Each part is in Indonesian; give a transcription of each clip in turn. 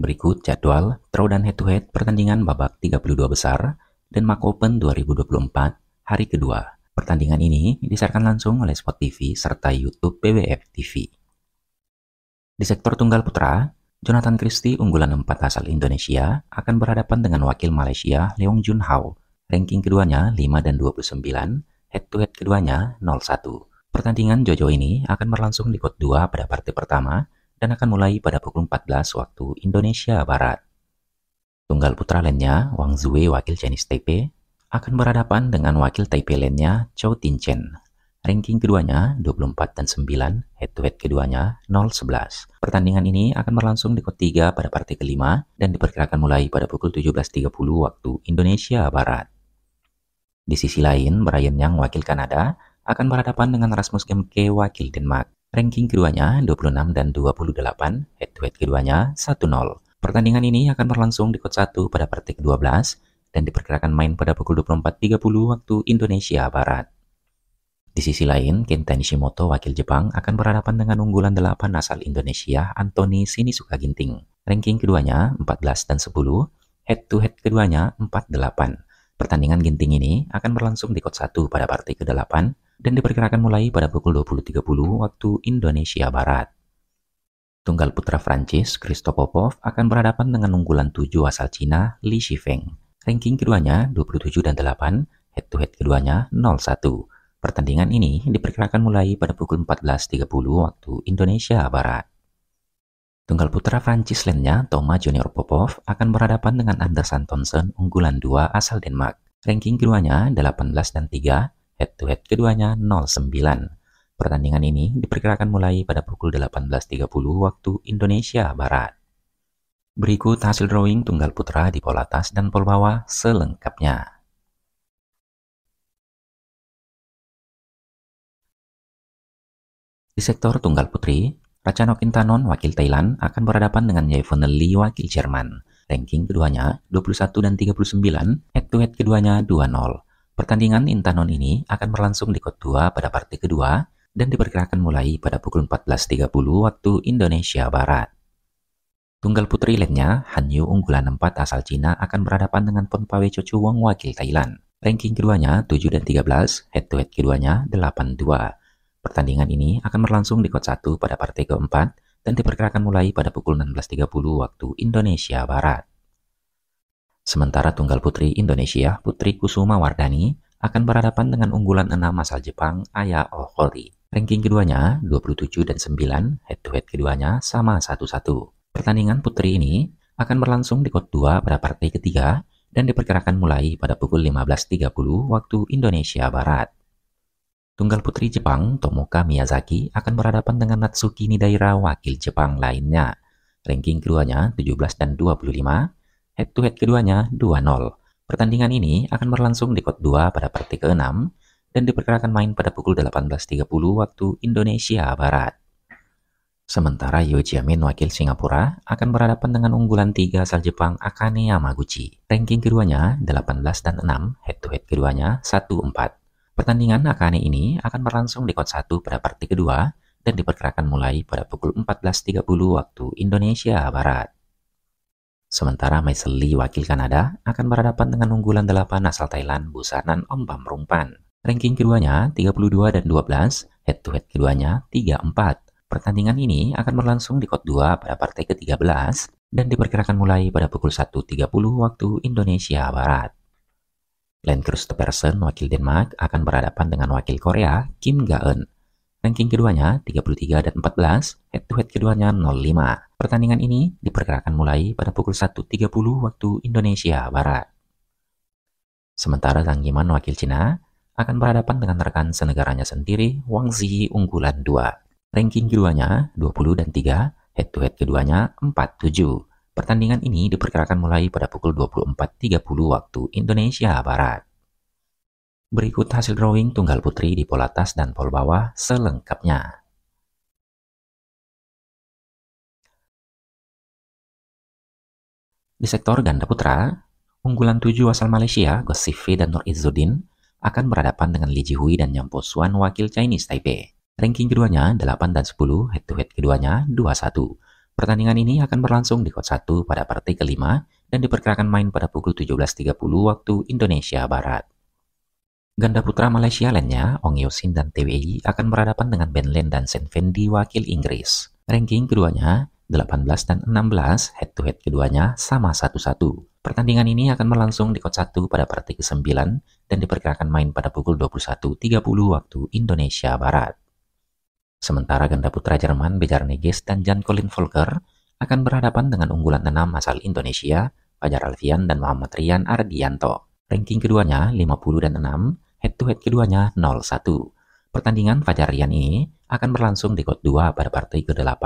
Berikut jadwal dan head-to-head pertandingan babak 32 besar Denmark Open 2024 hari kedua. Pertandingan ini disiarkan langsung oleh Spot TV serta YouTube PWF TV. Di sektor tunggal putra, Jonathan Christie unggulan 4 asal Indonesia akan berhadapan dengan wakil Malaysia Leong Jun Hao. Ranking keduanya 5 dan 29, head-to-head keduanya 01. Pertandingan Jojo ini akan berlangsung di kot 2 pada partai pertama dan akan mulai pada pukul 14 waktu Indonesia Barat. Tunggal putra lainnya, Wang Zue wakil Chinese Taipei, akan berhadapan dengan wakil Taipei lainnya, Chou Tin Chen. Ranking keduanya 24 dan 9, head-to-head -head keduanya 0-11. Pertandingan ini akan berlangsung di kot 3 pada partai kelima dan diperkirakan mulai pada pukul 17.30 waktu Indonesia Barat. Di sisi lain, Brian Yang wakil Kanada akan berhadapan dengan Rasmus Gemke wakil Denmark. Ranking keduanya 26 dan 28, head to head keduanya 1-0. Pertandingan ini akan berlangsung di kot 1 pada partai ke-12 dan diperkirakan main pada pukul 24.30 waktu Indonesia Barat. Di sisi lain, Kenta Nishimoto, wakil Jepang, akan berhadapan dengan unggulan 8 asal Indonesia, Anthony Sinisuka Ginting. Ranking keduanya 14 dan 10, head-to-head keduanya 4-8. Pertandingan Ginting ini akan berlangsung di kot 1 pada partai ke-8 dan diperkirakan mulai pada pukul 20.30 waktu Indonesia Barat. Tunggal putra Prancis, Christo Popov, akan berhadapan dengan unggulan 7 asal Cina, Li Shifeng. Ranking keduanya 27 dan 8, head-to-head keduanya 0-1. Pertandingan ini diperkirakan mulai pada pukul 14.30 waktu Indonesia Barat. Tunggal putra Prancis lainnya, Thomas Junior Popov, akan berhadapan dengan Anderson Thompson, unggulan 2 asal Denmark. Ranking keduanya 18 dan 3, head to head keduanya 0-9. Pertandingan ini diperkirakan mulai pada pukul 18.30 waktu Indonesia Barat. Berikut hasil drawing tunggal putra di pol atas dan pol bawah selengkapnya. Di sektor tunggal putri, Rachanok Intanon wakil Thailand akan berhadapan dengan Yevon Lee wakil Jerman. Ranking keduanya 21 dan 39, head to head keduanya 2-0. Pertandingan Intanon ini akan berlangsung di Kot 2 pada partai kedua dan diperkirakan mulai pada pukul 14.30 waktu Indonesia Barat. Tunggal putri lainnya, Han Yu unggulan 4 asal Cina akan berhadapan dengan Pawe Chochu Wong wakil Thailand. Ranking keduanya 7 dan 13, head to head keduanya 8-2. Pertandingan ini akan berlangsung di Kot 1 pada partai keempat dan diperkirakan mulai pada pukul 16.30 waktu Indonesia Barat. Sementara tunggal putri Indonesia Putri Kusuma Wardani akan berhadapan dengan unggulan enam asal Jepang Aya Ohori. Ranking keduanya 27 dan 9, head to head keduanya sama 1-1. Pertandingan putri ini akan berlangsung di kot 2 pada partai ketiga dan diperkirakan mulai pada pukul 15.30 waktu Indonesia Barat. Tunggal putri Jepang Tomoka Miyazaki akan berhadapan dengan Natsuki Nidaira wakil Jepang lainnya. Ranking keduanya 17 dan 25, Head to head keduanya 2-0. Pertandingan ini akan berlangsung di Kot 2 pada partai ke-6 dan diperkirakan main pada pukul 18.30 waktu Indonesia Barat. Sementara Yo Jiamin wakil Singapura akan berhadapan dengan unggulan 3 asal Jepang Akane Yamaguchi. Ranking keduanya 18 dan 6, head to head keduanya 1-4. Pertandingan Akane ini akan berlangsung di kot 1 pada partai kedua dan diperkirakan mulai pada pukul 14.30 waktu Indonesia Barat. Sementara Maiseli, wakil Kanada akan berhadapan dengan unggulan 8 asal Thailand Busanan Ompam Rungpan. Ranking keduanya 32 dan 12, head to head keduanya 34. Pertandingan ini akan berlangsung di kot 2 pada partai ke-13 dan diperkirakan mulai pada pukul 1.30 waktu Indonesia Barat. Len Cruz wakil Denmark, akan berhadapan dengan wakil Korea, Kim Ga-eun. Ranking keduanya 33 dan 14, head to head keduanya 05. Pertandingan ini diperkirakan mulai pada pukul 1.30 waktu Indonesia Barat. Sementara Zhang Yiman wakil Cina akan berhadapan dengan rekan senegaranya sendiri Wang Ziyi unggulan 2. Ranking keduanya 20 dan 3, head to head keduanya 47. Pertandingan ini diperkirakan mulai pada pukul 24.30 waktu Indonesia Barat. Berikut hasil drawing tunggal putri di pola atas dan pol bawah selengkapnya. Di sektor ganda putra, unggulan tujuh asal Malaysia, Gosifi dan Nur Izzuddin, akan berhadapan dengan Li Jihui dan Yang Posuan wakil Chinese Taipei. Ranking keduanya 8 dan 10, head-to-head -head keduanya 2-1. Pertandingan ini akan berlangsung di Kot 1 pada partai kelima dan diperkirakan main pada pukul 17.30 waktu Indonesia Barat. Ganda putra Malaysia lainnya, Ong Yosin dan TWI akan berhadapan dengan Ben Len dan Sen Fendi wakil Inggris. Ranking keduanya 18 dan 16 head to head keduanya sama satu-satu. Pertandingan ini akan berlangsung di kot 1 pada partai ke-9 dan diperkirakan main pada pukul 21.30 waktu Indonesia Barat. Sementara ganda putra Jerman Bejar Neges dan Jan Colin Volker akan berhadapan dengan unggulan enam asal Indonesia, Fajar Alfian dan Muhammad Rian Ardianto. Ranking keduanya 50 dan 6, head to head keduanya 0-1. Pertandingan Fajar Rian ini akan berlangsung di Kot 2 pada partai ke-8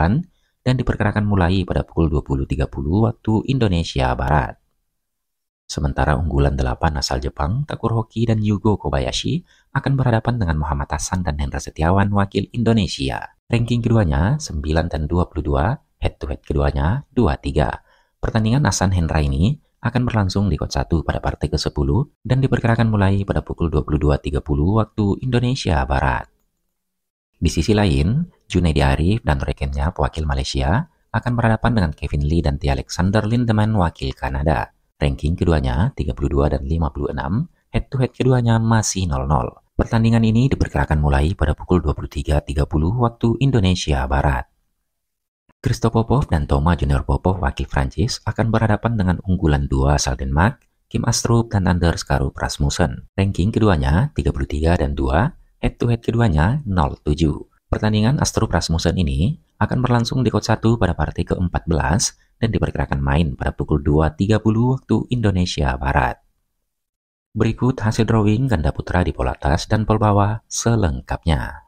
dan diperkirakan mulai pada pukul 20.30 waktu Indonesia Barat. Sementara unggulan delapan asal Jepang, Takur Hoki dan Yugo Kobayashi akan berhadapan dengan Muhammad Hasan dan Hendra Setiawan wakil Indonesia. Ranking keduanya 9 dan 22, head to head keduanya 23. Pertandingan Hasan Hendra ini akan berlangsung di kot 1 pada partai ke-10 dan diperkirakan mulai pada pukul 22.30 waktu Indonesia Barat. Di sisi lain, Junaidi Arif dan rekannya wakil Malaysia akan berhadapan dengan Kevin Lee dan T. Alexander Lindemann wakil Kanada. Ranking keduanya 32 dan 56, head to head keduanya masih 0-0. Pertandingan ini diperkirakan mulai pada pukul 23.30 waktu Indonesia Barat. Christo Popov dan Thomas Junior Popov wakil Prancis akan berhadapan dengan unggulan dua asal Denmark, Kim Astrup dan Anders Karup Rasmussen. Ranking keduanya 33 dan 2, Head to head keduanya 0-7. Pertandingan Astro Prasmusen ini akan berlangsung di Kota 1 pada partai ke-14 dan diperkirakan main pada pukul 2.30 waktu Indonesia Barat. Berikut hasil drawing ganda putra di pol atas dan pol bawah selengkapnya.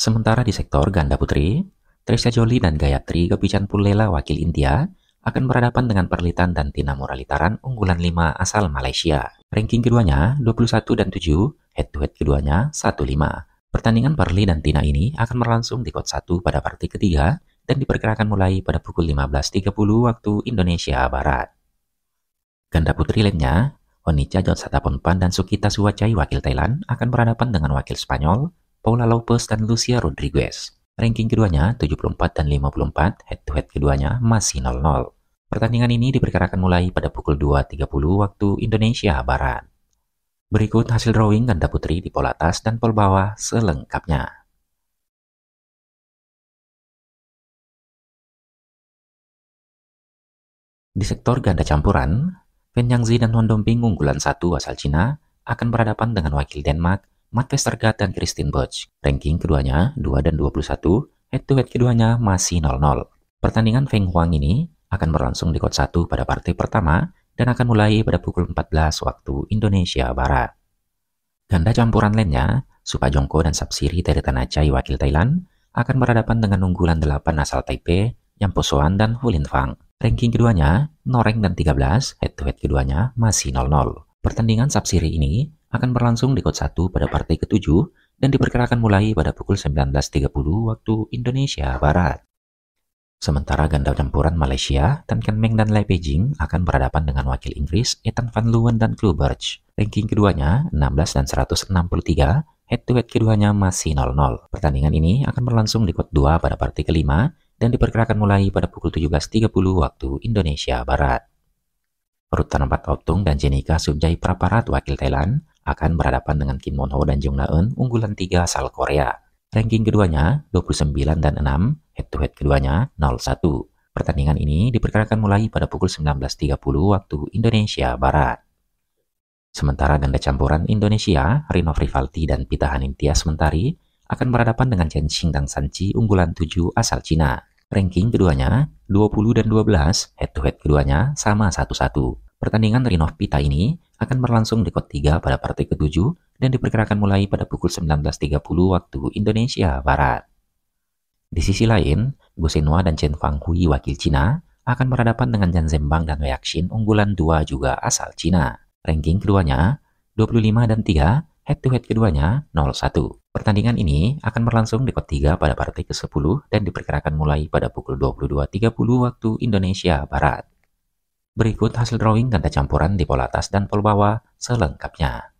Sementara di sektor ganda putri, Trisha Jolie dan Gayatri Kebijan Pulela wakil India akan berhadapan dengan Perlitan dan Tina Muralitaran, unggulan 5 asal Malaysia. Ranking keduanya 21 dan 7, head to head keduanya 1-5. Pertandingan Perli dan Tina ini akan berlangsung di kot 1 pada partai ketiga dan diperkirakan mulai pada pukul 15.30 waktu Indonesia Barat. Ganda putri lainnya, Onicha Jonsataponpan dan Sukita Suwacai wakil Thailand akan berhadapan dengan wakil Spanyol, Paula Lopez dan Lucia Rodriguez. Ranking keduanya 74 dan 54, head-to-head keduanya masih 0-0. Pertandingan ini diperkirakan mulai pada pukul 2.30 waktu Indonesia Barat. Berikut hasil drawing ganda putri di pola atas dan pol bawah selengkapnya. Di sektor ganda campuran, Fen Yangzi dan Hon Dongping unggulan satu asal Cina akan berhadapan dengan wakil Denmark Matt Westergaard dan Christine Boch. Ranking keduanya 2 dan 21, head-to-head -head keduanya masih 0-0. Pertandingan Feng Huang ini akan berlangsung di kot 1 pada partai pertama dan akan mulai pada pukul 14 waktu Indonesia Barat. Ganda campuran lainnya, Supajongko dan Sapsiri dari tanah Chai wakil Thailand akan berhadapan dengan unggulan 8 asal Taipei, Yampo Soan dan Hulin Fang. Ranking keduanya, Noreng dan 13, head-to-head -head keduanya masih 0-0. Pertandingan Sapsiri ini akan berlangsung di kot 1 pada partai ke-7 dan diperkirakan mulai pada pukul 19.30 waktu Indonesia Barat. Sementara ganda campuran Malaysia, Tan Ken Meng dan Lai Beijing akan berhadapan dengan wakil Inggris Ethan Van Luwen dan Kluberge. Ranking keduanya 16 dan 163, head-to-head -head keduanya masih 0-0. Pertandingan ini akan berlangsung di kot 2 pada partai kelima dan diperkirakan mulai pada pukul 17.30 waktu Indonesia Barat. Perutan 4 Optung dan Jenika Subjai Praparat wakil Thailand akan berhadapan dengan Kim Won Ho dan Jung Na Eun, unggulan 3 asal Korea. Ranking keduanya 29 dan 6, head to head keduanya 01. Pertandingan ini diperkirakan mulai pada pukul 19.30 waktu Indonesia Barat. Sementara ganda campuran Indonesia, Rino Frivalti dan Pita Haningtyas Mentari akan berhadapan dengan Chen Xing dan Sanchi unggulan 7 asal Cina. Ranking keduanya 20 dan 12, head to head keduanya sama 1-1. Pertandingan Rinov Pita ini akan berlangsung di kot 3 pada partai ke-7 dan diperkirakan mulai pada pukul 19.30 waktu Indonesia Barat. Di sisi lain, Senua dan Chen Fang Hui wakil Cina akan berhadapan dengan Jan Zembang dan Wei Xin unggulan 2 juga asal Cina. Ranking keduanya 25 dan 3, head to head keduanya 01. Pertandingan ini akan berlangsung di kot 3 pada partai ke-10 dan diperkirakan mulai pada pukul 22.30 waktu Indonesia Barat. Berikut hasil drawing ganda campuran di pola atas dan pol bawah selengkapnya.